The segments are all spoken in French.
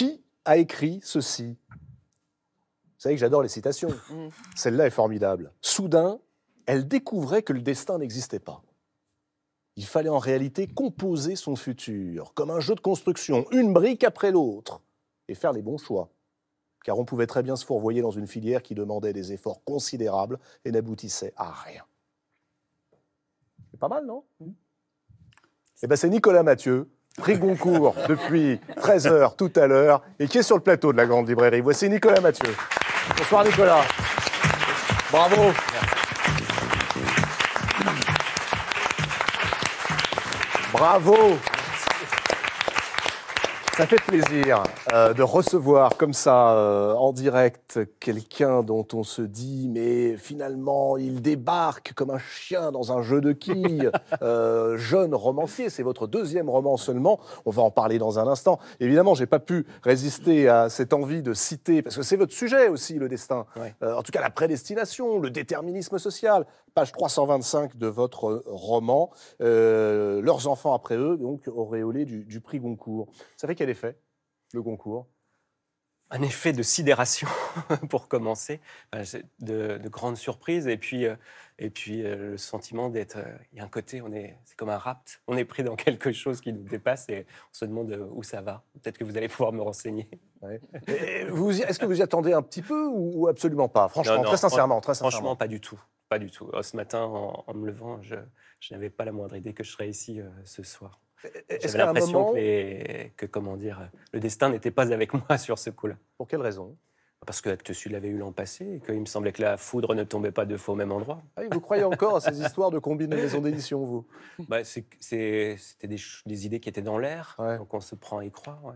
Qui a écrit ceci Vous savez que j'adore les citations. Mm. Celle-là est formidable. Soudain, elle découvrait que le destin n'existait pas. Il fallait en réalité composer son futur, comme un jeu de construction, une brique après l'autre, et faire les bons choix. Car on pouvait très bien se fourvoyer dans une filière qui demandait des efforts considérables et n'aboutissait à rien. C'est pas mal, non mm. Eh bien, c'est Nicolas Mathieu prix Goncourt depuis 13h tout à l'heure et qui est sur le plateau de la Grande Librairie. Voici Nicolas Mathieu. Bonsoir Nicolas. Bravo. Bravo. Ça fait plaisir. Euh, de recevoir comme ça euh, en direct quelqu'un dont on se dit mais finalement il débarque comme un chien dans un jeu de quilles. Euh, jeune romancier, c'est votre deuxième roman seulement. On va en parler dans un instant. Évidemment, j'ai pas pu résister à cette envie de citer parce que c'est votre sujet aussi le destin. en tout cas la prédestination, le déterminisme social. Page 325 de votre roman. leurs enfants après eux donc auréolés du, du prix Goncourt. Ça fait quel effet le concours un effet de sidération pour commencer, de, de grandes surprises et puis, euh, et puis euh, le sentiment d'être. Euh, il y a un côté, on est, c'est comme un rapt, on est pris dans quelque chose qui nous dépasse et on se demande où ça va. Peut-être que vous allez pouvoir me renseigner. est-ce que vous y attendez un petit peu ou, absolument pas Franchement, très, sincèrement, Franchement, pas du tout. Pas du tout. Oh, ce matin, en, me levant, je, n'avais pas la moindre idée que je serais ici ce soir. Euh, J'avais l'impression que, comment dire, le destin n'était pas avec moi sur ce coup-là. Pour quelle raison parce que Actes Sud l'avait eu l'an passé et qu'il me semblait que la foudre ne tombait pas deux fois au même endroit. Ah vous croyez encore à ces histoires de combinaison d'édition, vous bah, C'était des, idées qui étaient dans l'air, donc on se prend à y croire.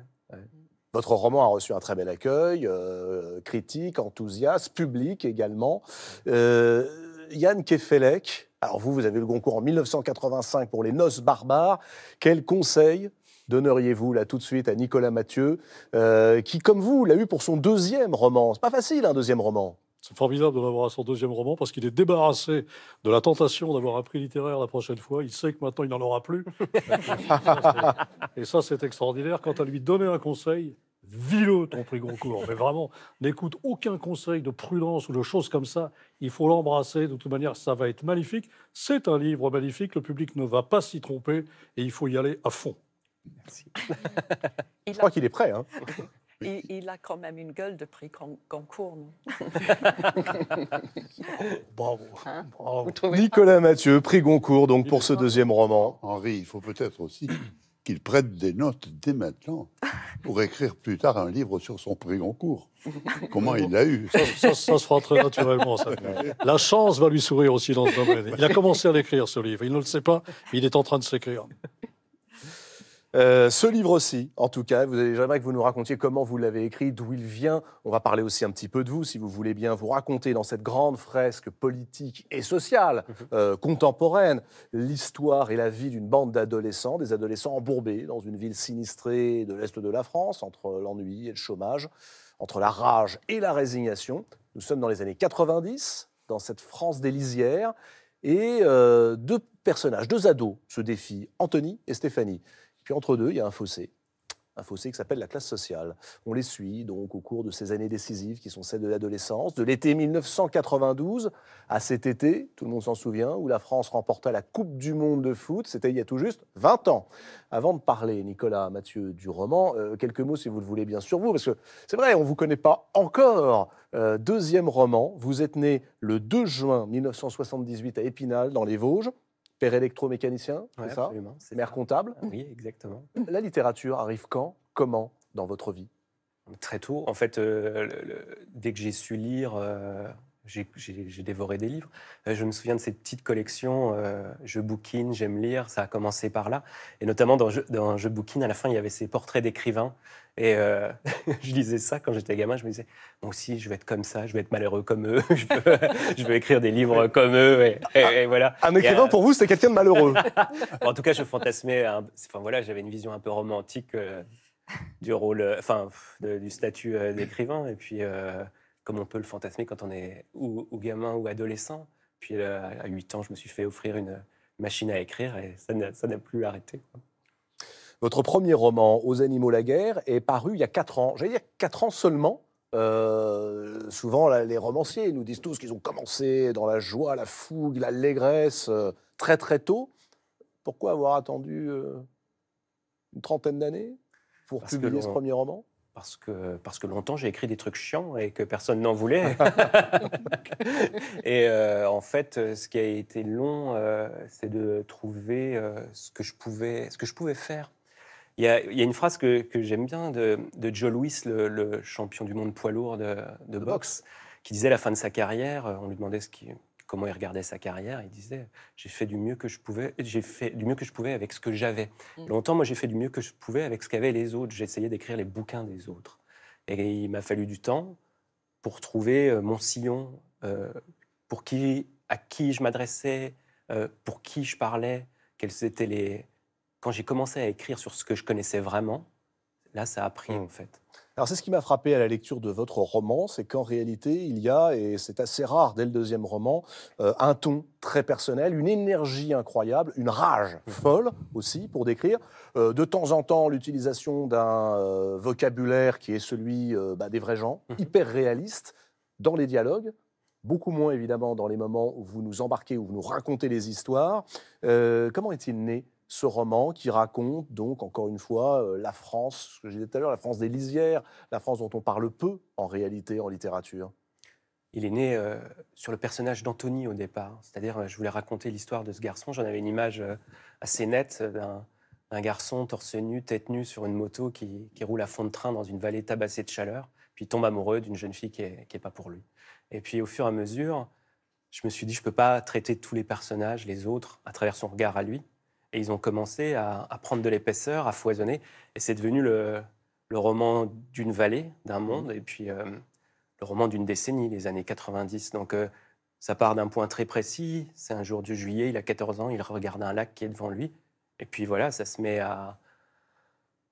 Votre roman a reçu un très bel accueil, euh, critique, enthousiaste, public également. Euh, Yann Kefelec, alors vous, vous avez le concours en 1985 pour les noces barbares. Quel conseil donneriez-vous là tout de suite à Nicolas Mathieu, euh, qui, comme vous, l'a eu pour son deuxième roman C'est pas facile, un deuxième roman. C'est formidable de l'avoir à son deuxième roman parce qu'il est débarrassé de la tentation d'avoir un prix littéraire la prochaine fois. Il sait que maintenant il n'en aura plus. Et ça, c'est extraordinaire. Quant à lui donner un conseil, vileux ton prix Goncourt. Mais vraiment, n'écoute aucun conseil de prudence ou de choses comme ça. Il faut l'embrasser. De toute manière, ça va être magnifique. C'est un livre magnifique. Le public ne va pas s'y tromper et il faut y aller à fond. Merci. Je crois qu'il est prêt. Hein. Il, a quand même une gueule de prix Goncourt, Bravo. Hein? Nicolas Mathieu, prix Goncourt, donc pour ce deuxième roman. Henri, il faut peut-être aussi qu'il prenne des notes dès maintenant pour écrire plus tard un livre sur son prix en cours. Comment il l'a eu ça, se fera très naturellement. La chance va lui sourire aussi dans ce domaine. Il a commencé à l'écrire, ce livre. Il ne le sait pas, mais il est en train de s'écrire. Euh, ce livre aussi, en tout cas, vous avez jamais que vous nous racontiez comment vous l'avez écrit, d'où il vient. On va parler aussi un petit peu de vous, si vous voulez bien vous raconter dans cette grande fresque politique et sociale mm-hmm. euh, contemporaine l'histoire et la vie d'une bande d'adolescents, des adolescents embourbés dans une ville sinistrée de l'est de la France, entre l'ennui et le chômage, entre la rage et la résignation. Nous sommes dans les années 90, dans cette France des lisières, et euh, deux personnages, deux ados se défient, Anthony et Stéphanie. Puis entre deux, il y a un fossé, un fossé qui s'appelle la classe sociale. On les suit donc au cours de ces années décisives qui sont celles de l'adolescence, de l'été 1992 à cet été, tout le monde s'en souvient, où la France remporta la Coupe du Monde de foot, c'était il y a tout juste 20 ans. Avant de parler, Nicolas, Mathieu, du roman, euh, quelques mots si vous le voulez bien sur vous, parce que c'est vrai, on ne vous connaît pas encore. Euh, deuxième roman, vous êtes né le 2 juin 1978 à Épinal, dans les Vosges père électromécanicien, c'est ça Mère comptable ah Oui, exactement. La littérature arrive quand Comment Dans votre vie Très tôt. En fait, euh, dès que j'ai su lire, euh, j'ai dévoré des livres. Euh, je me souviens de cette petite collection euh, « je bouquine, j'aime lire. Ça a commencé par là. Et notamment dans, Je bouquine, à la fin, il y avait ces portraits d'écrivains. Et euh, je lisais ça quand j'étais gamin. Je me disais, moi aussi, je vais être comme ça. Je vais être malheureux comme eux. je, veux, écrire des livres comme eux. Et, ah, voilà. Un écrivain, pour vous, c'est quelqu'un de malheureux. en tout cas, je fantasmais. Enfin, voilà, j'avais une vision un peu romantique du rôle, enfin, du statut d'écrivain. Et puis comme on peut le fantasmer quand on est ou, gamin ou adolescent. Puis euh, à, 8 ans, je me suis fait offrir une machine à écrire et ça n'a plus arrêté. Votre premier roman, Aux animaux la guerre, est paru il y a 4 ans. J'allais dire 4 ans seulement. Euh, souvent, les romanciers nous disent tous qu'ils ont commencé dans la joie, la fougue, l'allégresse euh, très très tôt. Pourquoi avoir attendu une trentaine d'années pour publier ce premier roman parce que, parce que longtemps j'ai écrit des trucs chiants et que personne n'en voulait. et euh, en fait, ce qui a été long, euh, c'est de trouver euh, ce, que je pouvais, ce que je pouvais faire. Il y a, y a une phrase que, que j'aime bien de, de, Joe Louis, le, champion du monde poids lourd de, de, boxe, qui disait à la fin de sa carrière, on lui demandait ce qui comment il regardait sa carrière, il disait j'ai fait du mieux que je pouvais, j'ai fait du mieux que je pouvais avec ce que j'avais. Mm. Longtemps, moi, j'ai fait du mieux que je pouvais avec ce qu'avaient les autres. J'essayais d'écrire les bouquins des autres, et il m'a fallu du temps pour trouver euh, mon sillon, euh, pour qui, à qui je m'adressais, euh, pour qui je parlais, quels étaient les. Quand j'ai commencé à écrire sur ce que je connaissais vraiment, là, ça a pris mm. en fait. Alors c'est ce qui m'a frappé à la lecture de votre roman, c'est qu'en réalité, il y a, et c'est assez rare dès le deuxième roman, euh, un ton très personnel, une énergie incroyable, une rage folle aussi pour décrire. Euh, de temps en temps, l'utilisation d'un euh, vocabulaire qui est celui bah, des vrais gens, mhm. hyper réaliste, dans les dialogues, beaucoup moins évidemment dans les moments où vous nous embarquez, où vous nous racontez les histoires. comment est-il né ce roman qui raconte donc encore une fois euh, la France, ce que j'ai dit tout à l'heure, la France des lisières, la France dont on parle peu en réalité en littérature. Il est né euh, sur le personnage d'Anthony au départ, c'est-à-dire euh, je voulais raconter l'histoire de ce garçon, j'en avais une image assez nette d'un garçon torse nu, tête nue sur une moto qui, roule à fond de train dans une vallée tabassée de chaleur, puis tombe amoureux d'une jeune fille qui n'est est pas pour lui. Et puis au fur et à mesure, je me suis dit, je ne peux pas traiter tous les personnages, les autres, à travers son regard à lui. Et ils ont commencé à, prendre de l'épaisseur, à foisonner. Et c'est devenu le, roman d'une vallée, d'un mmh. monde, et puis euh, le roman d'une décennie, les années 90. Donc euh, ça part d'un point très précis. C'est un jour du juillet, il a 14 ans, il regarde un lac qui est devant lui. Et puis voilà, ça se met à,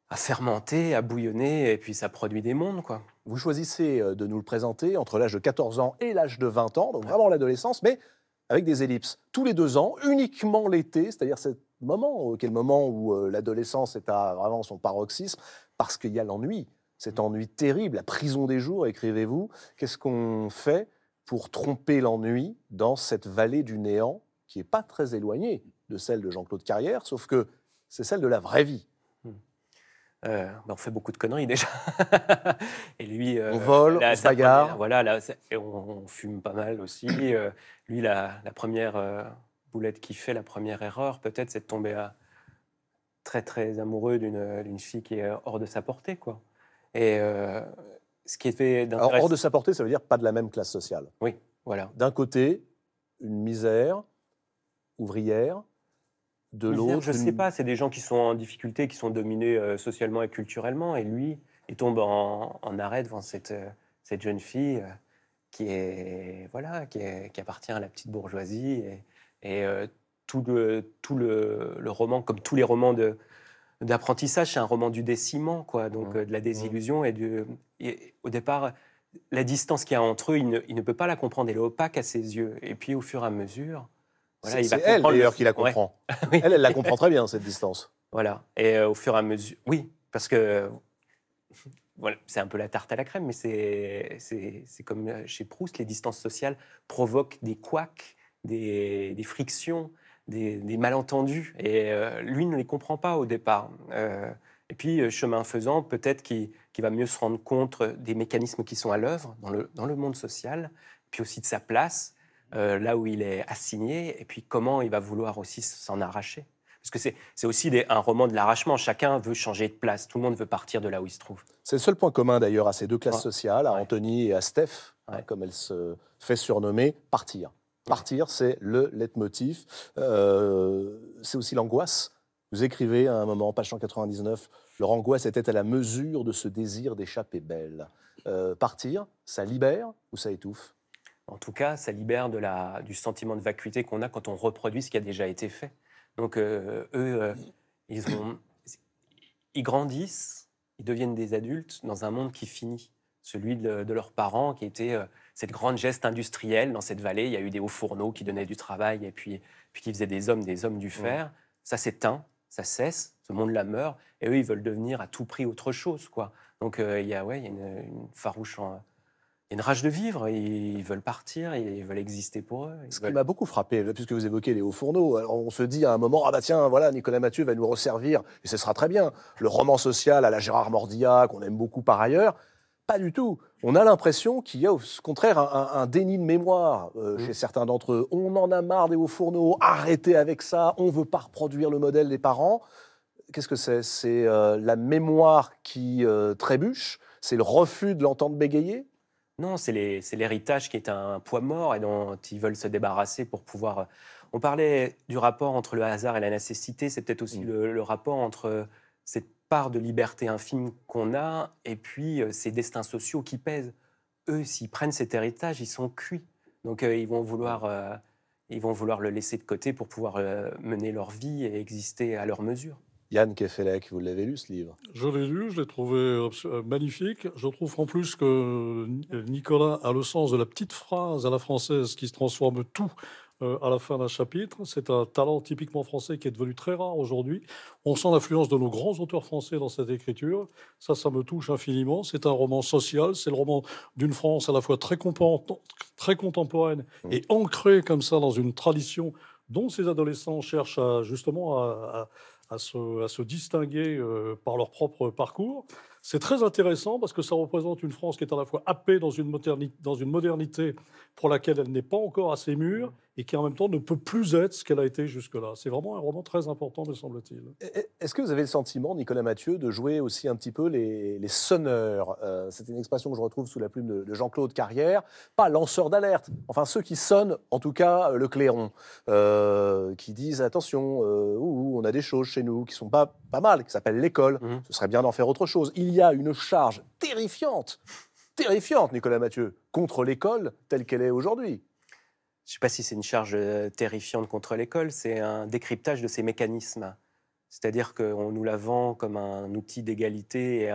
à fermenter, à bouillonner, et puis ça produit des mondes, quoi. Vous choisissez euh, de nous le présenter entre l'âge de 14 ans et l'âge de 20 ans, donc vraiment l'adolescence, mais avec des ellipses. Tous les deux ans, uniquement l'été, c'est-à-dire cette moment, quel moment où euh, l'adolescence est à vraiment son paroxysme, parce qu'il y a l'ennui, cet mmh. ennui terrible, la prison des jours, écrivez-vous. Qu'est-ce qu'on fait pour tromper l'ennui dans cette vallée du néant qui n'est pas très éloignée de celle de Jean-Claude Carrière, sauf que c'est celle de la vraie vie. Mmh. Euh, bah, on fait beaucoup de conneries déjà. et lui, euh, on vole, on se bagarre. voilà, et on, fume pas mal aussi. lui, la première Boulette qui fait la première erreur, peut-être, c'est de tomber à très très amoureux d'une fille qui est euh, hors de sa portée, quoi. Et euh, ce qui était Alors, hors de sa portée, ça veut dire pas de la même classe sociale. Oui, voilà. D'un côté, une misère ouvrière, de l'autre. Je ne sais pas, c'est des gens qui sont en difficulté, qui sont dominés euh, socialement et culturellement, et lui, il tombe en, arrêt devant cette, cette jeune fille qui est voilà, qui, qui appartient à la petite bourgeoisie et et euh, tout, le, tout le, roman, comme tous les romans de, d'apprentissage, c'est un roman du déciment, quoi. Donc mmh. euh, de la mmh. désillusion et au départ, la distance qu'il y a entre eux, il ne, peut pas la comprendre. Elle est opaque à ses yeux. Et puis, au fur et à mesure. Voilà, c'est elle d'ailleurs qui la comprend. Elle, elle la comprend très bien, cette distance. Voilà. Et euh, au fur et à mesure. Oui, parce que. Voilà, c'est un peu la tarte à la crème, mais c'est comme chez Proust, les distances sociales provoquent des couacs des, frictions, des, malentendus. Et euh, lui ne les comprend pas au départ. Euh, et puis, euh, chemin faisant, peut-être qu'il va mieux se rendre compte des mécanismes qui sont à l'œuvre dans le, monde social, puis aussi de sa place, là où il est assigné, et puis comment il va vouloir aussi s'en arracher. Parce que c'est aussi un roman de l'arrachement. Chacun veut changer de place. Tout le monde veut partir de là où il se trouve. C'est le seul point commun d'ailleurs à ces deux classes sociales, à Anthony et à Steph, hein, comme elle se fait surnommer, partir. Partir, c'est le leitmotiv. Euh, c'est aussi l'angoisse. Vous écrivez à un moment, page 199, leur angoisse était à la mesure de ce désir d'échapper belle. Euh, partir, ça libère ou ça étouffe En tout cas, ça libère du sentiment de vacuité qu'on a quand on reproduit ce qui a déjà été fait. Donc, euh, eux, ils, grandissent, ils deviennent des adultes dans un monde qui finit, celui de, de leurs parents qui était cette grande geste industrielle dans cette vallée. Il y a eu des hauts fourneaux qui donnaient du travail et puis, puis qui faisaient des hommes, des hommes du mm. fer. Ça s'éteint, ça cesse, ce monde la meurt, et eux, ils veulent devenir à tout prix autre chose. quoi. Donc euh, il y a, ouais, y a une, farouche une rage de vivre, ils veulent partir, ils veulent exister pour eux. Ce qui m'a beaucoup frappé, puisque vous évoquez les hauts fourneaux, on se dit à un moment, ah bah tiens, voilà, Nicolas Mathieu va nous resservir, et ce sera très bien, le roman social à la Gérard Mordillat, qu'on aime beaucoup par ailleurs, pas du tout. On a l'impression qu'il y a au contraire un, déni de mémoire euh, mm. chez certains d'entre eux. On en a marre des hauts fourneaux, arrêtez avec ça, on ne veut pas reproduire le modèle des parents. Qu'est-ce que c'est C'est euh, la mémoire qui euh, trébuche C'est le refus de l'entendre bégayer Non, c'est l'héritage qui est un poids mort et dont ils veulent se débarrasser pour pouvoir... On parlait du rapport entre le hasard et la nécessité, c'est peut-être aussi mm. le, rapport entre part de liberté infime qu'on a, et puis euh, ces destins sociaux qui pèsent. Eux, s'ils prennent cet héritage, ils sont cuits. Donc euh, ils vont vouloir euh, ils vont vouloir le laisser de côté pour pouvoir mener leur vie et exister à leur mesure. Yann Kefelec, vous l'avez lu ce livre Je l'ai lu, je l'ai trouvé magnifique. Je trouve en plus que Nicolas a le sens de la petite phrase à la française qui se transforme tout euh, à la fin d'un chapitre. C'est un talent typiquement français qui est devenu très rare aujourd'hui. On sent l'influence de nos grands auteurs français dans cette écriture. Ça, ça me touche infiniment. C'est un roman social. C'est le roman d'une France à la fois très, très contemporaine et mm. ancrée comme ça dans une tradition dont ces adolescents cherchent à, justement à, se, distinguer euh, par leur propre parcours. C'est très intéressant parce que ça représente une France qui est à la fois happée dans une dans une modernité pour laquelle elle n'est pas encore assez mûre mm et qui en même temps ne peut plus être ce qu'elle a été jusque-là. C'est vraiment un roman très important, me semble-t-il. Est-ce que vous avez le sentiment, Nicolas Mathieu, de jouer aussi un petit peu les, sonneurs euh, C'est une expression que je retrouve sous la plume de, Jean-Claude Carrière. Pas lanceurs d'alerte, enfin ceux qui sonnent, en tout cas, euh, le clairon, euh, qui disent attention, on a des choses chez nous qui sont pas, pas mal, qui s'appellent l'école. Mhm. Ce serait bien d'en faire autre chose. Il y a une charge terrifiante, terrifiante, Nicolas Mathieu, contre l'école telle qu'elle est aujourd'hui je ne sais pas si c'est une charge euh, terrifiante contre l'école, c'est un décryptage de ces mécanismes. C'est-à-dire qu'on nous la vend comme un outil d'égalité et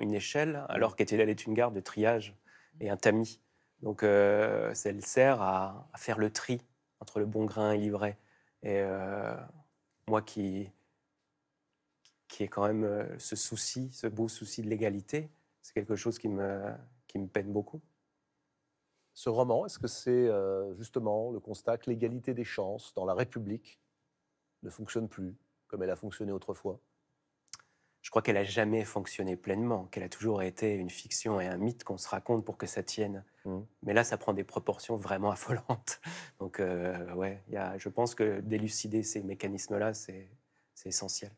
une échelle, alors mm. qu'elle est une garde de triage mm. et un tamis. Donc, euh, elle sert à, faire le tri entre le bon grain et l'ivraie. Et euh, moi qui, qui ai quand même ce souci, ce beau souci de l'égalité, c'est quelque chose qui me, qui me peine beaucoup. Ce roman, est-ce que c'est euh, justement le constat que l'égalité des chances dans la République ne fonctionne plus comme elle a fonctionné autrefois je crois qu'elle n'a jamais fonctionné pleinement, qu'elle a toujours été une fiction et un mythe qu'on se raconte pour que ça tienne. Hmm. Mais là, ça prend des proportions vraiment affolantes. Donc, euh, ouais, je pense que d'élucider ces mécanismes-là, c'est essentiel.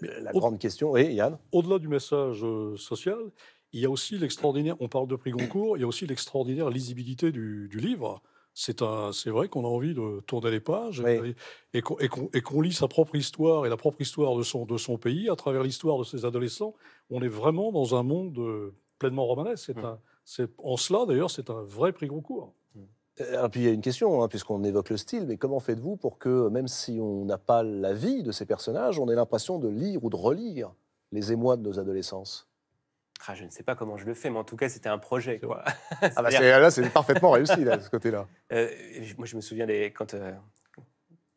la grande question, oui, Yann Au-delà du message euh, social, il y a aussi l'extraordinaire, on parle de prix Goncourt, il y a aussi l'extraordinaire lisibilité du, livre. C'est, un, c'est vrai qu'on a envie de tourner les pages et, et, qu'on, lit sa propre histoire et la propre histoire de son, de son pays à travers l'histoire de ses adolescents. On est vraiment dans un monde euh, pleinement romanesque. C'est mm. un, en cela, d'ailleurs, c'est un vrai prix Goncourt. Mm. Et euh, puis il y a une question, hein, puisqu'on évoque le style, mais comment faites-vous pour que, même si on n'a pas la vie de ces personnages, on ait l'impression de lire ou de relire les émois de nos adolescences ah, je ne sais pas comment je le fais, mais en tout cas, c'était un projet. ah bah, là, c'est parfaitement réussi, de ce côté-là. Euh, moi, je me souviens des, quand, euh,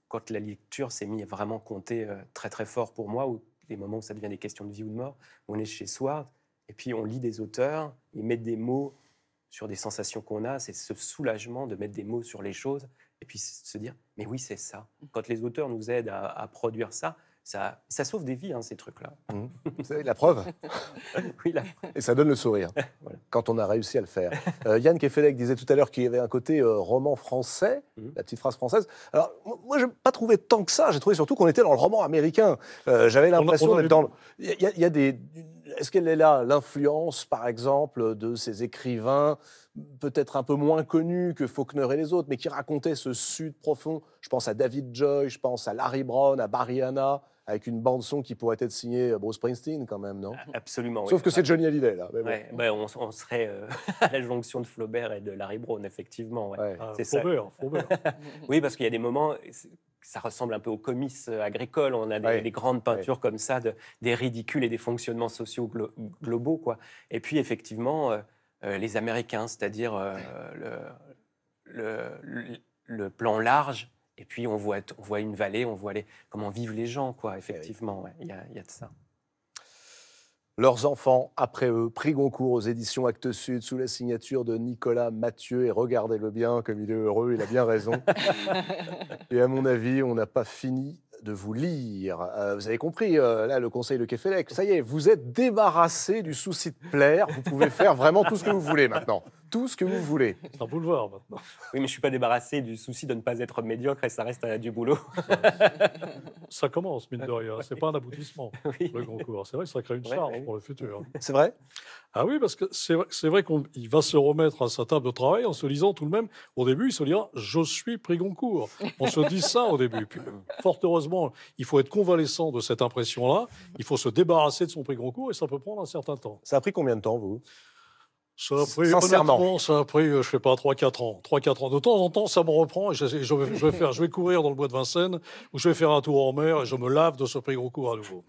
quand la lecture s'est mise vraiment compter euh, très, très fort pour moi, ou les moments où ça devient des questions de vie ou de mort. On est chez Sward, et puis on lit des auteurs, ils mettent des mots sur des sensations qu'on a. C'est ce soulagement de mettre des mots sur les choses, et puis se dire, mais oui, c'est ça. Mm. Quand les auteurs nous aident à produire ça, ça, sauve des vies, hein, ces trucs-là. Mhm. Vous savez, la preuve. oui, la preuve. Et ça donne le sourire quand on a réussi à le faire. Euh, Yann Kefelec disait tout à l'heure qu'il y avait un côté euh, roman français, mhm. la petite phrase française. Alors, moi, je n'ai pas trouvé tant que ça. J'ai trouvé surtout qu'on était dans le roman américain. Euh, j'avais l'impression d'être dans. Il le... y, a, des. Est-ce qu'elle est là, l'influence, par exemple, de ces écrivains peut-être un peu moins connus que Faulkner et les autres, mais qui racontaient ce sud profond Je pense à David Joy, je pense à Larry Brown, à Barry Hanna, avec une bande-son qui pourrait être signée euh, Bruce Springsteen, quand même, non Absolument. Sauf que c'est Johnny Hallyday, là. Ben, on, serait euh, à la jonction de Flaubert et de Larry Brown, effectivement. C'est euh, ça. Flaubert, Flaubert. oui, parce qu'il y a des moments, ça ressemble un peu aux comices agricoles. On a des, grandes peintures comme ça, de, des ridicules et des fonctionnements sociaux globaux. Quoi. Et puis, effectivement, les Américains, c'est-à-dire le, le, le, plan large, et puis on voit, on voit une vallée, on voit comment vivent les gens, quoi, eh effectivement. Il y, a, de ça. Leurs enfants, après eux, prix Goncourt aux éditions Actes Sud, sous la signature de Nicolas Mathieu. Et regardez-le bien, comme il est heureux, il a bien raison. et à mon avis, on n'a pas fini de vous lire. Euh, vous avez compris, euh, là, le conseil de Kefelec. Ça y est, vous êtes débarrassé du souci de plaire. Vous pouvez faire vraiment tout ce que vous voulez maintenant tout ce que vous voulez. C'est un boulevard maintenant. Oui, mais je ne suis pas débarrassé du souci de ne pas être médiocre et ça reste euh, du boulot. Ça, commence, mine de rien. Ce n'est pas un aboutissement, le concours. C'est vrai ça crée une charge pour le futur. C'est vrai Ah oui, parce que c'est vrai, vrai qu'il va se remettre à sa table de travail en se disant tout de même, au début, il se dira Je suis pris concours ». On se dit ça au début. Puis, fort heureusement, il faut être convalescent de cette impression-là. Il faut se débarrasser de son prix cours et ça peut prendre un certain temps. Ça a pris combien de temps, vous ça a pris, Sincèrement. ça a pris, euh, je sais pas, 3-4 ans. 3-4 ans. De temps en temps, ça me reprend et je, vais, faire, je vais courir dans le bois de Vincennes ou je vais faire un tour en mer et je me lave de ce prix gros cours à nouveau.